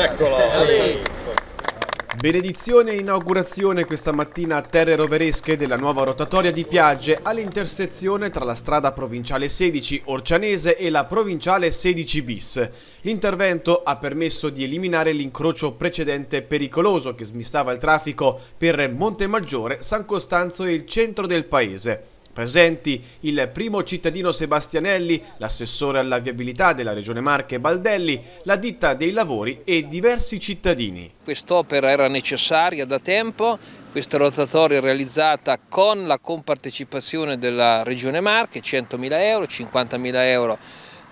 Eccolo. Benedizione e inaugurazione questa mattina a terre roveresche della nuova rotatoria di Piagge all'intersezione tra la strada provinciale 16 Orcianese e la provinciale 16 bis. L'intervento ha permesso di eliminare l'incrocio precedente pericoloso che smistava il traffico per Montemaggiore, San Costanzo e il centro del paese. Presenti il primo cittadino Sebastianelli, l'assessore alla viabilità della Regione Marche Baldelli, la ditta dei lavori e diversi cittadini. Quest'opera era necessaria da tempo, questa rotatoria realizzata con la compartecipazione della Regione Marche, 100.000 euro, 50.000 euro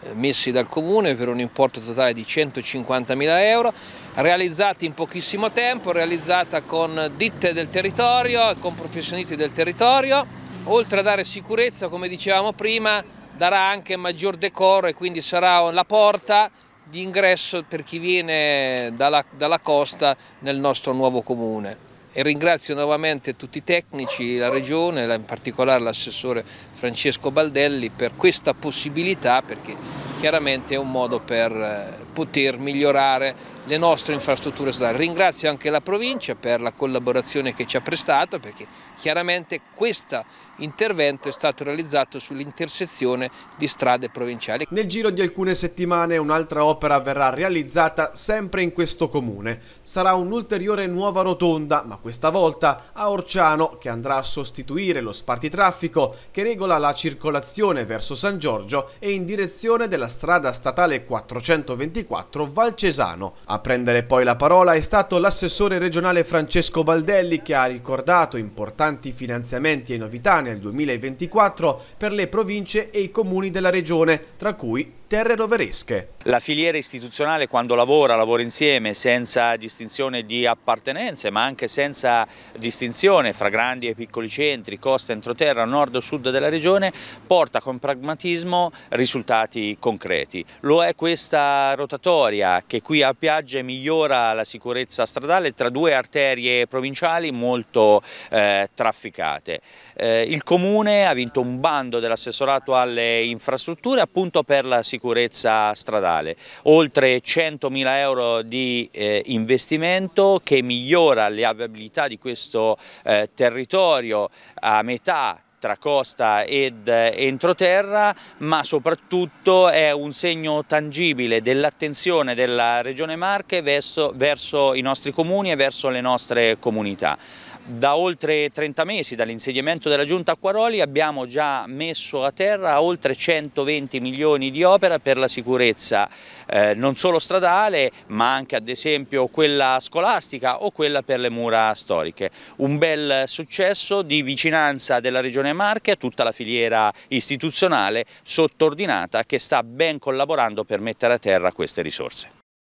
eh, messi dal comune per un importo totale di 150.000 euro, realizzati in pochissimo tempo, realizzata con ditte del territorio, con professionisti del territorio oltre a dare sicurezza, come dicevamo prima, darà anche maggior decoro e quindi sarà la porta di ingresso per chi viene dalla, dalla costa nel nostro nuovo comune. E ringrazio nuovamente tutti i tecnici, la Regione, in particolare l'assessore Francesco Baldelli per questa possibilità perché chiaramente è un modo per eh, poter migliorare le nostre infrastrutture stradali. Ringrazio anche la provincia per la collaborazione che ci ha prestato perché chiaramente questo intervento è stato realizzato sull'intersezione di strade provinciali. Nel giro di alcune settimane un'altra opera verrà realizzata sempre in questo comune. Sarà un'ulteriore nuova rotonda, ma questa volta a Orciano che andrà a sostituire lo spartitraffico che regola la circolazione verso San Giorgio e in direzione della strada statale 424 Valcesano. A a prendere poi la parola è stato l'assessore regionale Francesco Baldelli che ha ricordato importanti finanziamenti e novità nel 2024 per le province e i comuni della regione, tra cui terre roveresche. La filiera istituzionale quando lavora, lavora insieme senza distinzione di appartenenze ma anche senza distinzione fra grandi e piccoli centri, costa, entroterra, nord o sud della regione, porta con pragmatismo risultati concreti. Lo è questa rotatoria che qui a Piagge migliora la sicurezza stradale tra due arterie provinciali molto eh, trafficate. Eh, il Comune ha vinto un bando dell'assessorato alle infrastrutture appunto per la sicurezza sicurezza stradale, oltre 100.000 euro di eh, investimento che migliora le abilità di questo eh, territorio a metà tra costa ed eh, entroterra, ma soprattutto è un segno tangibile dell'attenzione della Regione Marche verso, verso i nostri comuni e verso le nostre comunità. Da oltre 30 mesi dall'insediamento della Giunta Acquaroli abbiamo già messo a terra oltre 120 milioni di opera per la sicurezza eh, non solo stradale ma anche ad esempio quella scolastica o quella per le mura storiche. Un bel successo di vicinanza della Regione Marche a tutta la filiera istituzionale sottordinata che sta ben collaborando per mettere a terra queste risorse.